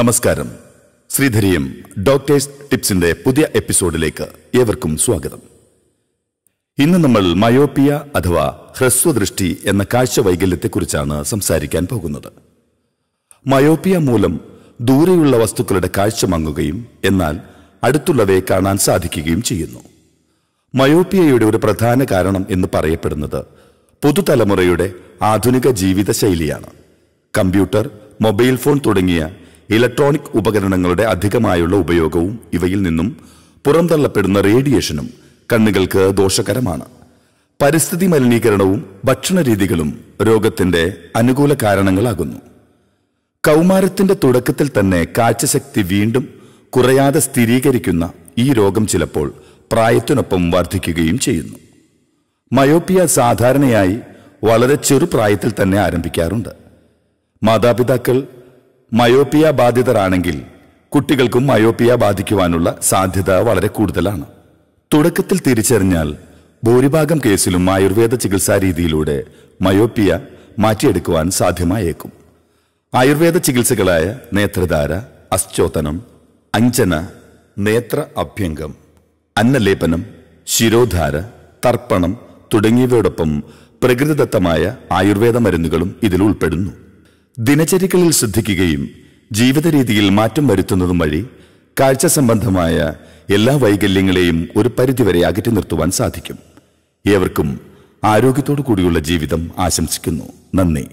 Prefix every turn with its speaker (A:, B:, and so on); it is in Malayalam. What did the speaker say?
A: നമസ്കാരം ശ്രീധരിയും ഡോക്ടേഴ്സ് ടിപ്സിന്റെ പുതിയ എപ്പിസോഡിലേക്ക് ഏവർക്കും സ്വാഗതം ഇന്ന് നമ്മൾ മയോപ്പിയ അഥവാ ഹ്രസ്വദൃഷ്ടി എന്ന കാഴ്ച വൈകല്യത്തെക്കുറിച്ചാണ് സംസാരിക്കാൻ പോകുന്നത് മയോപ്പിയ മൂലം ദൂരെയുള്ള വസ്തുക്കളുടെ കാഴ്ച മങ്ങുകയും എന്നാൽ അടുത്തുള്ളവയെ കാണാൻ സാധിക്കുകയും ചെയ്യുന്നു മയോപ്പിയയുടെ ഒരു പ്രധാന കാരണം എന്ന് പറയപ്പെടുന്നത് പുതുതലമുറയുടെ ആധുനിക ജീവിത ശൈലിയാണ് കമ്പ്യൂട്ടർ മൊബൈൽ ഫോൺ തുടങ്ങിയ ഇലക്ട്രോണിക് ഉപകരണങ്ങളുടെ അധികമായുള്ള ഉപയോഗവും ഇവയിൽ നിന്നും പുറന്തള്ളപ്പെടുന്ന റേഡിയേഷനും കണ്ണുകൾക്ക് ദോഷകരമാണ് പരിസ്ഥിതി മലിനീകരണവും ഭക്ഷണ രീതികളും രോഗത്തിന്റെ അനുകൂല കാരണങ്ങളാകുന്നു കൗമാരത്തിന്റെ തുടക്കത്തിൽ തന്നെ കാഴ്ചശക്തി വീണ്ടും കുറയാതെ സ്ഥിരീകരിക്കുന്ന ഈ രോഗം ചിലപ്പോൾ പ്രായത്തിനൊപ്പം വർദ്ധിക്കുകയും ചെയ്യുന്നു മയോപ്പിയ സാധാരണയായി വളരെ ചെറുപ്രായത്തിൽ തന്നെ ആരംഭിക്കാറുണ്ട് മാതാപിതാക്കൾ മയോപ്പിയ ബാധിതരാണെങ്കിൽ കുട്ടികൾക്കും മയോപ്പിയ ബാധിക്കുവാനുള്ള സാധ്യത വളരെ കൂടുതലാണ് തുടക്കത്തിൽ തിരിച്ചറിഞ്ഞാൽ ഭൂരിഭാഗം കേസിലും ആയുർവേദ ചികിത്സാ രീതിയിലൂടെ മയോപ്പിയ മാറ്റിയെടുക്കുവാൻ സാധ്യമായേക്കും ആയുർവേദ ചികിത്സകളായ നേത്രധാര അശ്ചോതനം അഞ്ജന നേത്ര അഭ്യംഗം അന്നലേപനം ശിരോധാര തർപ്പണം തുടങ്ങിയവയോടൊപ്പം പ്രകൃതിദത്തമായ ആയുർവേദ മരുന്നുകളും ഇതിൽ ഉൾപ്പെടുന്നു ദിനചര്യകളിൽ ശ്രദ്ധിക്കുകയും ജീവിത രീതിയിൽ മാറ്റം വരുത്തുന്നതും വഴി കാഴ്ച സംബന്ധമായ എല്ലാ വൈകല്യങ്ങളെയും ഒരു പരിധിവരെ അകറ്റി നിർത്തുവാൻ സാധിക്കും ഏവർക്കും ആരോഗ്യത്തോടു കൂടിയുള്ള ജീവിതം ആശംസിക്കുന്നു നന്ദി